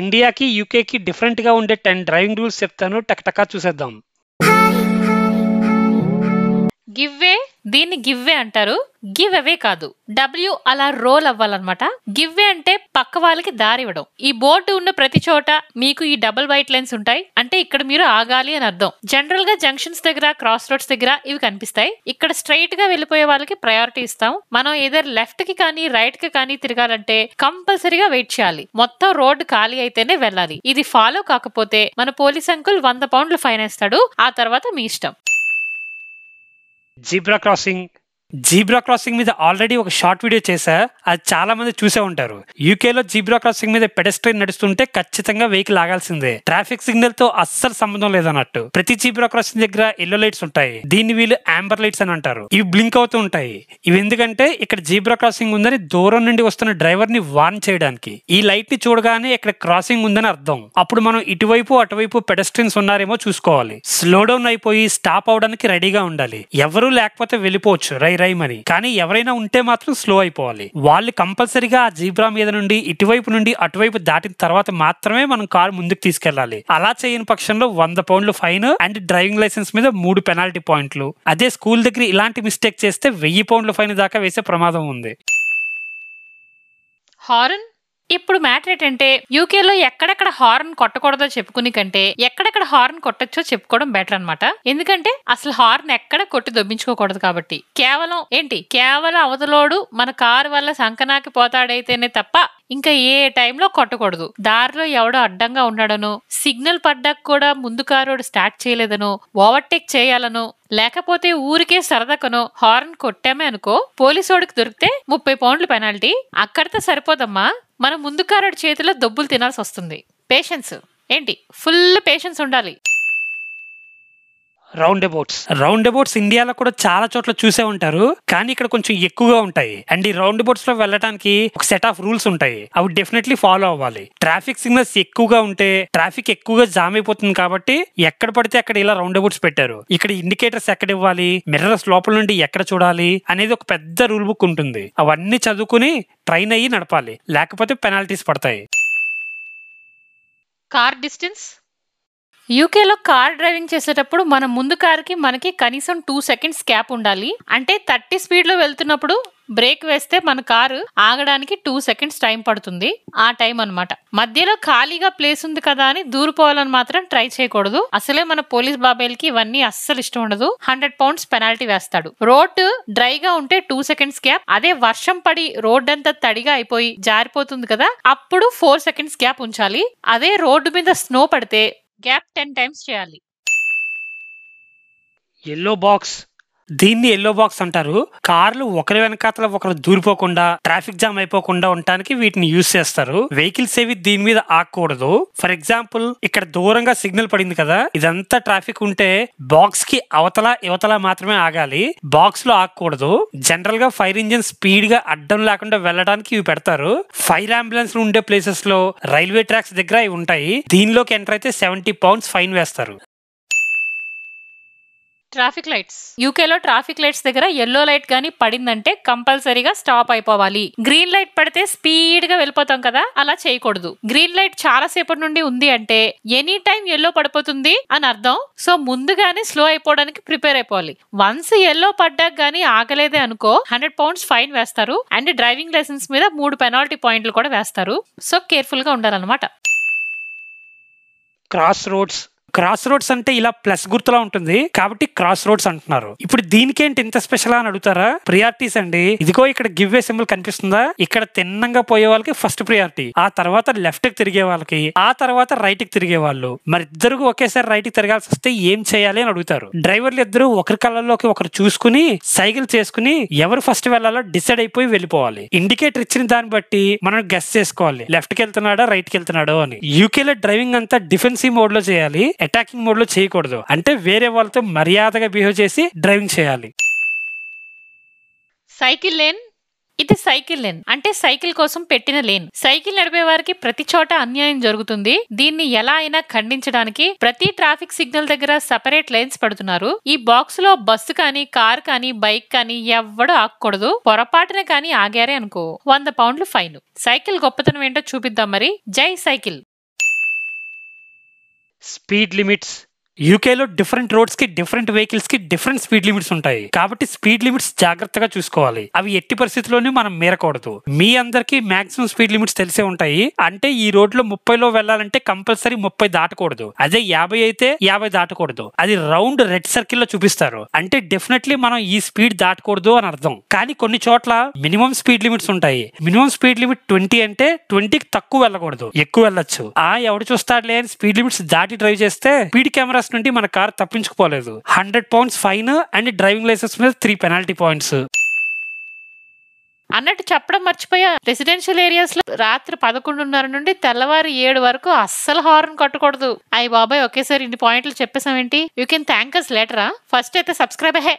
ఇండియాకి యూకేకి డిఫరెంట్గా ఉండే టెన్ డ్రైవింగ్ రూల్స్ చెప్తాను టక్టకా చూసేద్దాం గివ్వే దీన్ని గివ్వే అంటారు గివ్ అవే కాదు డబ్ల్యూ అలా రోల్ అవ్వాలన్నమాట గివ్వే అంటే పక్క వాళ్ళకి దారి ఇవ్వడం ఈ బోర్డు ఉన్న ప్రతి చోట మీకు ఈ డబుల్ వైట్ లైన్స్ ఉంటాయి అంటే ఇక్కడ మీరు ఆగాలి అని అర్థం జనరల్ గా జంక్షన్స్ దగ్గర క్రాస్ రోడ్స్ దగ్గర ఇవి కనిపిస్తాయి ఇక్కడ స్ట్రైట్ గా వెళ్ళిపోయే వాళ్ళకి ప్రయారిటీ ఇస్తాం మనం ఏదర్ లెఫ్ట్ కి కానీ రైట్ కి కానీ తిరగాలంటే కంపల్సరీగా వెయిట్ చేయాలి మొత్తం రోడ్డు ఖాళీ అయితేనే వెళ్ళాలి ఇది ఫాలో కాకపోతే మన పోలీస్ అంకుల్ వంద పౌండ్లు ఫైన్ వేస్తాడు ఆ తర్వాత మీ ఇష్టం zebra crossing జీబ్రా క్రాసింగ్ మీద ఆల్రెడీ ఒక షార్ట్ వీడియో చేశా అది చాలా మంది చూసే ఉంటారు యూకేలో జీబ్రా క్రాసింగ్ మీద పెడెస్ట్రైన్ నడుస్తుంటే ఖచ్చితంగా వెహికల్ ఆగాల్సిందే ట్రాఫిక్ సిగ్నల్ తో అస్సలు సంబంధం లేదన్నట్టు ప్రతి జీబ్రా క్రాసింగ్ దగ్గర ఎల్లో లైట్స్ ఉంటాయి దీన్ని వీళ్ళు ఆంబర్ లైట్స్ అని అంటారు ఇవి బ్లింక్ అవుతూ ఉంటాయి ఇవి ఎందుకంటే ఇక్కడ జీబ్రా క్రాసింగ్ ఉందని దూరం నుండి వస్తున్న డ్రైవర్ ని వార్న్ చేయడానికి ఈ లైట్ ని చూడగానే ఇక్కడ క్రాసింగ్ ఉందని అర్థం అప్పుడు మనం ఇటువైపు అటువైపు పెడెస్ట్రియన్స్ ఉన్నారేమో చూసుకోవాలి స్లో డౌన్ అయిపోయి స్టాప్ అవడానికి రెడీగా ఉండాలి ఎవరూ లేకపోతే వెళ్ళిపోవచ్చు రైట్ రైమని కానీ ఎవరైనా ఉంటే మాత్రం స్లో అయిపోవాలి వాళ్ళు కంపల్సరీగా ఆ జీబ్రా మీద నుండి ఇటువైపు నుండి అటువైపు దాటిన తర్వాత మాత్రమే మనం కారు ముందుకు తీసుకెళ్లాలి అలా చేయని పక్షంలో వంద పౌండ్లు ఫైన్ అండ్ డ్రైవింగ్ లైసెన్స్ మీద మూడు పెనాల్టీ పాయింట్లు అదే స్కూల్ దగ్గర ఇలాంటి మిస్టేక్ చేస్తే వెయ్యి పౌండ్లు ఫైన్ దాకా వేసే ప్రమాదం ఉంది హారన్ ఇప్పుడు మ్యాటర్ ఏంటంటే యూకేలో ఎక్కడెక్కడ హార్న్ కొట్టకూడదో చెప్పుకుని కంటే ఎక్కడ హార్న్ కొట్టచ్చో చెప్పుకోవడం బెటర్ అనమాట ఎందుకంటే అసలు హార్న్ ఎక్కడ కొట్టి దొబ్బించుకోకూడదు కాబట్టి కేవలం ఏంటి కేవలం అవతలోడు మన కారు వల్ల సంకనాకి పోతాడైతేనే తప్ప ఇంకా ఏ టైంలో కొట్టకూడదు దారిలో ఎవడో అడ్డంగా ఉన్నాడనో సిగ్నల్ పడ్డాక కూడా ముందు కారోడు స్టార్ట్ చేయలేదనో ఓవర్టేక్ చేయాలనో లేకపోతే ఊరికే సరదాకనో హార్న్ కొట్టామే అనుకో పోలీసోడికి దొరికితే ముప్పై పౌండ్లు పెనాల్టీ అక్కడితో సరిపోదమ్మా మన ముందు కారు చేతిలో దొబ్బులు తినాల్సి వస్తుంది పేషెన్స్ ఏంటి ఫుల్ పేషెన్స్ ఉండాలి రౌండ్ అబౌట్స్ రౌండ్ అబౌట్స్ ఇండియాలో కూడా చాలా చోట్ల చూసే ఉంటారు కానీ ఇక్కడ కొంచెం ఎక్కువగా ఉంటాయి అండ్ ఈ రౌండ్ అబౌట్స్ లో వెళ్ళడానికి ఒక సెట్ ఆఫ్ రూల్స్ ఉంటాయి అవి డెఫినెట్లీ ఫాలో అవ్వాలి ట్రాఫిక్ సిగ్నల్స్ ఎక్కువగా ఉంటే ట్రాఫిక్ ఎక్కువగా జామ్ అయిపోతుంది కాబట్టి ఎక్కడ పడితే అక్కడ ఇలా రౌండ్ అబౌట్స్ పెట్టారు ఇక్కడ ఇండికేటర్స్ ఎక్కడ ఇవ్వాలి మిర్రర్స్ లోపల నుండి ఎక్కడ చూడాలి అనేది ఒక పెద్ద రూల్ బుక్ ఉంటుంది అవన్నీ చదువుకుని ట్రైన్ అయ్యి నడపాలి లేకపోతే పెనాల్టీస్ పడతాయి car distance యూకేలో కార్ డ్రైవింగ్ చేసేటప్పుడు మన ముందు కార్కి మనకి కనీసం టూ సెకండ్స్ క్యాప్ ఉండాలి అంటే థర్టీ స్పీడ్లో వెళ్తున్నప్పుడు బ్రేక్ వేస్తే మన కారు ఆగడానికి టూ సెకండ్స్ టైం పడుతుంది ఆ టైం అనమాట మధ్యలో ఖాళీగా ప్లేస్ ఉంది కదా అని దూరిపోవాలని మాత్రం ట్రై చేయకూడదు అసలే మన పోలీస్ బాబాయిలకి ఇవన్నీ అస్సలు ఇష్టం ఉండదు హండ్రెడ్ పౌండ్స్ పెనాల్టీ వేస్తాడు రోడ్డు డ్రైగా ఉంటే టూ సెకండ్స్ గ్యాప్ అదే వర్షం పడి రోడ్ అంతా తడిగా అయిపోయి జారిపోతుంది కదా అప్పుడు ఫోర్ సెకండ్స్ గ్యాప్ ఉంచాలి అదే రోడ్డు మీద స్నో పడితే గ్యాప్ టెన్ టైమ్స్ చేయాలి ఎల్లో బాక్స్ దీన్ని ఎల్లో బాక్స్ అంటారు కార్లు ఒకరి వెనకాతల ఒకరు దూరిపోకుండా ట్రాఫిక్ జామ్ అయిపోకుండా ఉండటానికి వీటిని యూజ్ చేస్తారు వెహికల్స్ ఏవి దీని మీద ఆకూడదు ఫర్ ఎగ్జాంపుల్ ఇక్కడ దూరంగా సిగ్నల్ పడింది కదా ఇదంతా ట్రాఫిక్ ఉంటే బాక్స్ కి అవతల ఇవతల మాత్రమే ఆగాలి బాక్స్ లో ఆగకూడదు జనరల్ గా ఫైర్ ఇంజిన్ స్పీడ్ గా అడ్డం లేకుండా వెళ్ళడానికి ఇవి పెడతారు ఫైర్ అంబులెన్స్ ఉండే ప్లేసెస్ లో రైల్వే ట్రాక్స్ దగ్గర ఇవి ఉంటాయి దీనిలోకి ఎంటర్ అయితే సెవెంటీ పౌండ్స్ ఫైన్ వేస్తారు ట్రాఫిక్ లైట్స్ యూకేలో ట్రాఫిక్ లైట్స్ దగ్గర ఎల్లో లైట్ గానీ పడిందంటే కంపల్సరీగా స్టాప్ అయిపోవాలి గ్రీన్ లైట్ పడితే స్పీడ్ గా వెళ్ళిపోతాం కదా అలా చేయకూడదు గ్రీన్ లైట్ చాలా సేపటి నుండి ఉంది అంటే ఎనీ టైం ఎల్లో పడిపోతుంది అని అర్థం సో ముందుగానే స్లో అయిపోవడానికి ప్రిపేర్ అయిపోవాలి వన్స్ ఎల్లో పడ్డాక గానీ ఆగలేదే అనుకో హండ్రెడ్ పౌండ్స్ ఫైన్ వేస్తారు అండ్ డ్రైవింగ్ లైసెన్స్ మీద మూడు పెనాల్టీ పాయింట్లు కూడా వేస్తారు సో కేర్ఫుల్ గా ఉండాలన్నమాట క్రాస్ రోడ్స్ క్రాస్ రోడ్స్ అంటే ఇలా ప్లస్ గుర్తులా ఉంటుంది కాబట్టి క్రాస్ రోడ్స్ అంటున్నారు ఇప్పుడు దీనికేంటి ఇంత స్పెషల్ అని అడుగుతారా ప్రియారిటీస్ అండి ఇదిగో ఇక్కడ గివ్ వే సింబల్ కనిపిస్తుందా ఇక్కడ తిన్నంగా పోయే వాళ్ళకి ఫస్ట్ ప్రియారిటీ ఆ తర్వాత లెఫ్ట్ కి తిరిగే వాళ్ళకి ఆ తర్వాత రైట్ కి తిరిగే వాళ్ళు మరి ఇద్దరు ఒకేసారి రైట్ కి తిరగాల్సి వస్తే ఏం చేయాలి అని అడుగుతారు డ్రైవర్లు ఇద్దరు ఒకరి కళ్ళలోకి ఒకరు చూసుకుని సైకిల్ చేసుకుని ఎవరు ఫస్ట్ వెళ్ళాలో డిసైడ్ అయిపోయి వెళ్ళిపోవాలి ఇండికేటర్ ఇచ్చిన దాన్ని బట్టి మనం గెస్ట్ చేసుకోవాలి లెఫ్ట్ కి వెళ్తున్నాడా రైట్ కి వెళ్తున్నాడో అని యూకేలో డ్రైవింగ్ అంతా డిఫెన్సివ్ మోడ్ లో చేయాలి అటాకింగ్ లో చేయకూడదు అంటే వేరే వాళ్ళతో మర్యాదగా బిహేవ్ చేసి డ్రైవింగ్ చేయాలి సైకిల్ లేన్ ఇది సైకిల్ లేన్ అంటే సైకిల్ కోసం పెట్టిన లేన్ సైకిల్ నడిపే వారికి ప్రతి చోట అన్యాయం జరుగుతుంది దీన్ని ఎలా అయినా ఖండించడానికి ప్రతి ట్రాఫిక్ సిగ్నల్ దగ్గర సపరేట్ లైన్స్ పడుతున్నారు ఈ బాక్స్ లో బస్సు కానీ కార్ కానీ బైక్ కానీ ఎవ్వడు ఆకూడదు పొరపాటున కానీ ఆగారే అనుకో వంద పౌండ్లు ఫైన్ సైకిల్ గొప్పతనం ఏంటో చూపిద్దాం మరి జై సైకిల్ speed limits యూకేలో డిఫరెంట్ రోడ్స్ కి డిఫరెంట్ వెహికల్స్ కి డిఫరెంట్ స్పీడ్ లిమిట్స్ ఉంటాయి కాబట్టి స్పీడ్ లిమిట్స్ జాగ్రత్తగా చూసుకోవాలి అవి ఎట్టి పరిస్థితిలోనే మనం మీరకూడదు మీ అందరికి మాక్సిమం స్పీడ్ లిమిట్స్ తెలిసే ఉంటాయి అంటే ఈ రోడ్ లో ముప్పైలో వెళ్ళాలంటే కంపల్సరీ ముప్పై దాటకూడదు అదే యాభై అయితే యాభై దాటకూడదు అది రౌండ్ రెడ్ సర్కిల్ లో చూపిస్తారు అంటే డెఫినెట్లీ మనం ఈ స్పీడ్ దాటకూడదు అని అర్థం కానీ కొన్ని చోట్ల మినిమం స్పీడ్ లిమిట్స్ ఉంటాయి మినిమం స్పీడ్ లిమిట్ ట్వంటీ అంటే ట్వంటీకి తక్కువ వెళ్ళకూడదు ఎక్కువ వెళ్ళొచ్చు ఆ ఎవడు చూస్తాడులే అని స్పీడ్ లిమిట్స్ దాటి డ్రైవ్ చేస్తే స్పీడ్ కెమెరా టెస్ట్ నుండి మన కార్ తప్పించుకోలేదు hundred pounds fine and driving licence మీద త్రీ పెనాల్టీ పాయింట్స్ అన్నట్టు చెప్పడం మర్చిపోయా రెసిడెన్షియల్ ఏరియాస్ లో రాత్రి పదకొండున్నర నుండి తెల్లవారు ఏడు వరకు అస్సలు హార్న్ కొట్టకూడదు అయ్యి బాబాయ్ ఒకేసారి ఇన్ని పాయింట్లు చెప్పేసామేంటి యూ కెన్ థ్యాంక్ అస్ లెటరా ఫస్ట్ అయితే సబ్స్క్రైబ్ హే